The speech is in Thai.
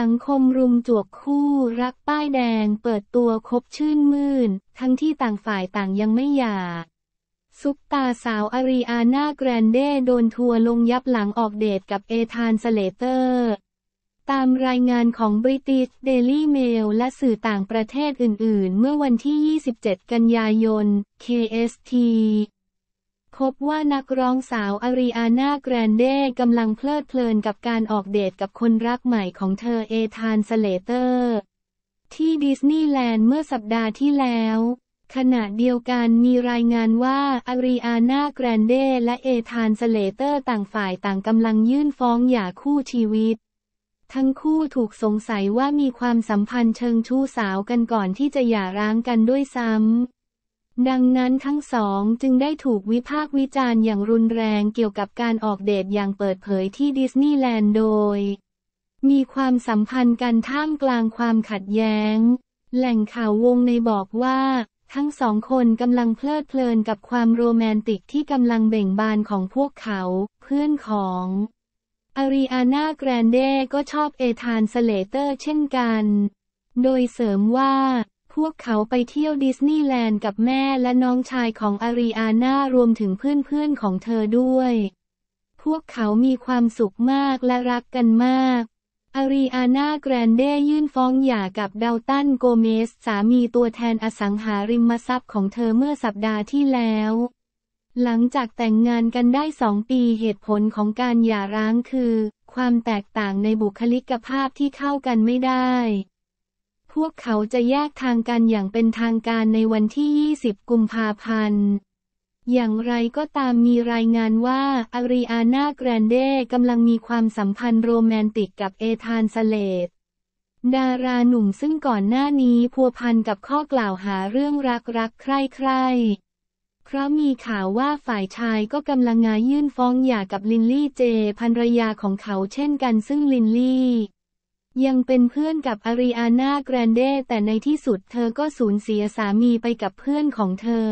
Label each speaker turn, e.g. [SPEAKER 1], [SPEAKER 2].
[SPEAKER 1] สังคมรุมจวกคู่รักป้ายแดงเปิดตัวคบชื่นมื่น ทั้งที่ต่างฝ่ายต่างยังไม่หย่าซุปตาสาวอารีอาน่าแกรนเดโดนทัวลงยับหลังออกเดทกับเอธานสเลเตอร์ ตามรายงานของบริติชเดลี่เมลและสื่อต่างประเทศอื่น ๆ เมื่อวันที่ 27 กันยายน KST พบว่านักร้องสาวอารีอาน่าแกรนเด้กำลังเพลิดเพลินกับการออกเดทกับคนรักใหม่ของเธอเอธานสเลเตอร์ ที่ดิสนีย์แลนด์เมื่อสัปดาห์ที่แล้ว ขณะเดียวกันมีรายงานว่าอารีอาน่าแกรนเด และเอธานสเลเตอร์ ต่างฝ่ายต่างกำลังยื่นฟ้องหย่าคู่ชีวิต ทั้งคู่ถูกสงสัยว่ามีความสัมพันธ์เชิงชู้สาวกันก่อนที่จะหย่าร้างกันด้วยซ้ำดังนั้นทั้งสองจึงได้ถูกวิพากษ์วิจารณ์อย่างรุนแรงเกี่ยวกับการออกเดทอย่างเปิดเผยที่ดิสนีย์แลนด์โดย มีความสัมพันธ์กันท่ามกลางความขัดแย้ง แหล่งข่าววงในบอกว่า ทั้งสองคนกำลังเพลิดเพลินกับความโรแมนติกที่กำลังเบ่งบานของพวกเขา เพื่อนของอารีอาน่าแกรนเดก็ชอบเอธานสเลเตอร์เช่นกัน โดยเสริมว่าพวกเขาไปเที่ยวดิสนีย์แลนด์กับแม่และน้องชายของอารีอาน่ารวมถึงเพื่อนๆของเธอด้วย พวกเขามีความสุขมากและรักกันมากอารีอาน่าแกรนเดยื่นฟ้องหย่ากับเดลตันโกเมสสามีตัวแทนอสังหาริมทรัพย์ของเธอเมื่อสัปดาห์ที่แล้ว หลังจากแต่งงานกันได้สองปีเหตุผลของการหย่าร้างคือ ความแตกต่างในบุคลิกภาพที่เข้ากันไม่ได้พวกเขาจะแยกทางกันอย่างเป็นทางการในวันที่ 20 กุมภาพันธ์ อย่างไรก็ตามมีรายงานว่าอาริอานาแกรนเดกำลังมีความสัมพันธ์โรแมนติกกับเอธานสเลตดาราหนุ่มซึ่งก่อนหน้านี้พัวพันกับข้อกล่าวหาเรื่องรักรักใคร่ใครเพราะมีข่าวว่าฝ่ายชายก็กำลังงายื่นฟ้องหย่ากับลินลี่ เจพันรยาของเขาเช่นกันซึ่งลินลี่ยังเป็นเพื่อนกับอาริอานาแกรนเด แต่ในที่สุดเธอก็สูญเสียสามีไปกับเพื่อนของเธอ